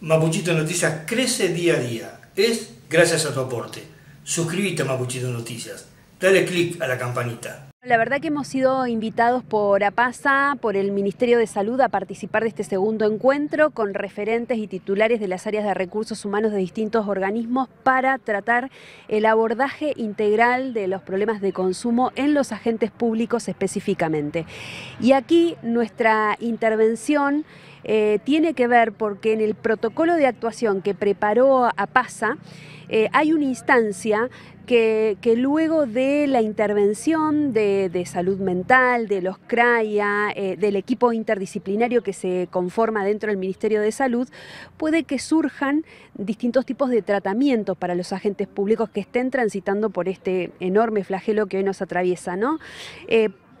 Mapuchito Noticias crece día a día. Es gracias a tu aporte. Suscríbete a Mapuchito Noticias. Dale click a la campanita. La verdad que hemos sido invitados por APASA, por el Ministerio de Salud, a participar de este segundo encuentro con referentes y titulares de las áreas de recursos humanos de distintos organismos para tratar el abordaje integral de los problemas de consumo en los agentes públicos específicamente. Y aquí nuestra intervención eh, tiene que ver porque en el protocolo de actuación que preparó a PASA eh, hay una instancia que, luego de la intervención de, salud mental, de los CRAIA, eh, del equipo interdisciplinario que se conforma dentro del Ministerio de Salud, puede que surjan distintos tipos de tratamientos para los agentes públicos que estén transitando por este enorme flagelo que hoy nos atraviesa, ¿no?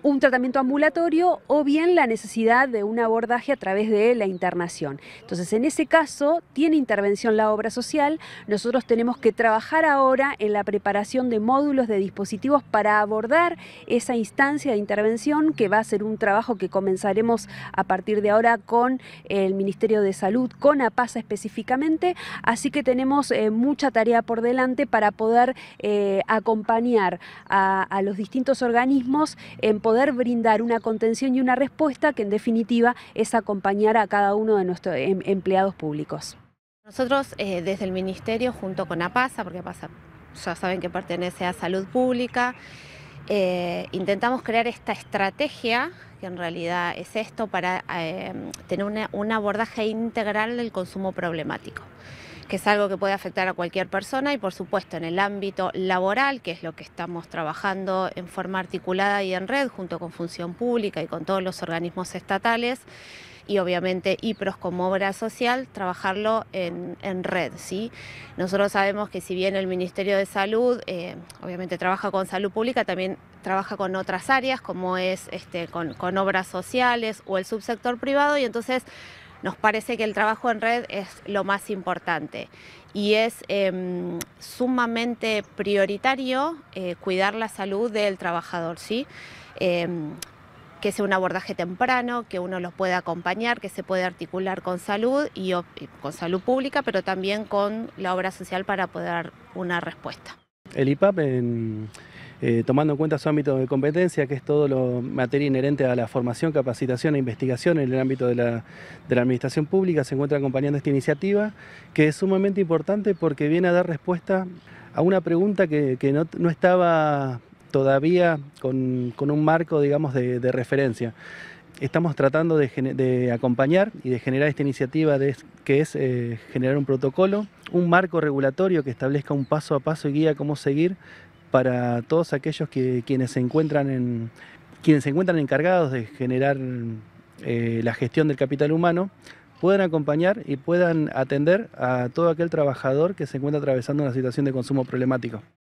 un tratamiento ambulatorio o bien la necesidad de un abordaje a través de la internación. Entonces, en ese caso, tiene intervención la obra social, nosotros tenemos que trabajar ahora en la preparación de módulos de dispositivos para abordar esa instancia de intervención que va a ser un trabajo que comenzaremos a partir de ahora con el Ministerio de Salud, con APASA específicamente, así que tenemos eh, mucha tarea por delante para poder eh, acompañar a los distintos organismos en poder brindar una contención y una respuesta que en definitiva es acompañar a cada uno de nuestros em, empleados públicos. Nosotros eh, desde el Ministerio, junto con APASA, porque APASA ya saben que pertenece a Salud Pública, eh, intentamos crear esta estrategia, que en realidad es esto, para eh, tener un abordaje integral del consumo problemático que es algo que puede afectar a cualquier persona y por supuesto en el ámbito laboral, que es lo que estamos trabajando en forma articulada y en red junto con Función Pública y con todos los organismos estatales y obviamente IPROS como obra social, trabajarlo en, en, red. ¿sí? Nosotros sabemos que si bien el Ministerio de Salud eh, obviamente trabaja con salud pública, también trabaja con otras áreas como es este, con, con obras sociales o el subsector privado y entonces nos parece que el trabajo en red es lo más importante y es em, sumamente prioritario eh, cuidar la salud del trabajador, ¿sí? Em, que sea un abordaje temprano, que uno los pueda acompañar, que se pueda articular con salud y con salud pública, pero también con la obra social para poder dar una respuesta. El IPAP en eh, tomando en cuenta su ámbito de competencia, que es todo lo materia inherente a la formación, capacitación e investigación en el ámbito de la, administración pública, se encuentra acompañando esta iniciativa, que es sumamente importante porque viene a dar respuesta a una pregunta que, no, estaba todavía con, un marco, digamos, de, referencia. Estamos tratando de, acompañar y de generar esta iniciativa de, que es eh, generar un protocolo, un marco regulatorio que establezca un paso a paso y guía cómo seguir para todos aquellos que, quienes, se encuentran en, quienes se encuentran encargados de generar eh, la gestión del capital humano, puedan acompañar y puedan atender a todo aquel trabajador que se encuentra atravesando una situación de consumo problemático.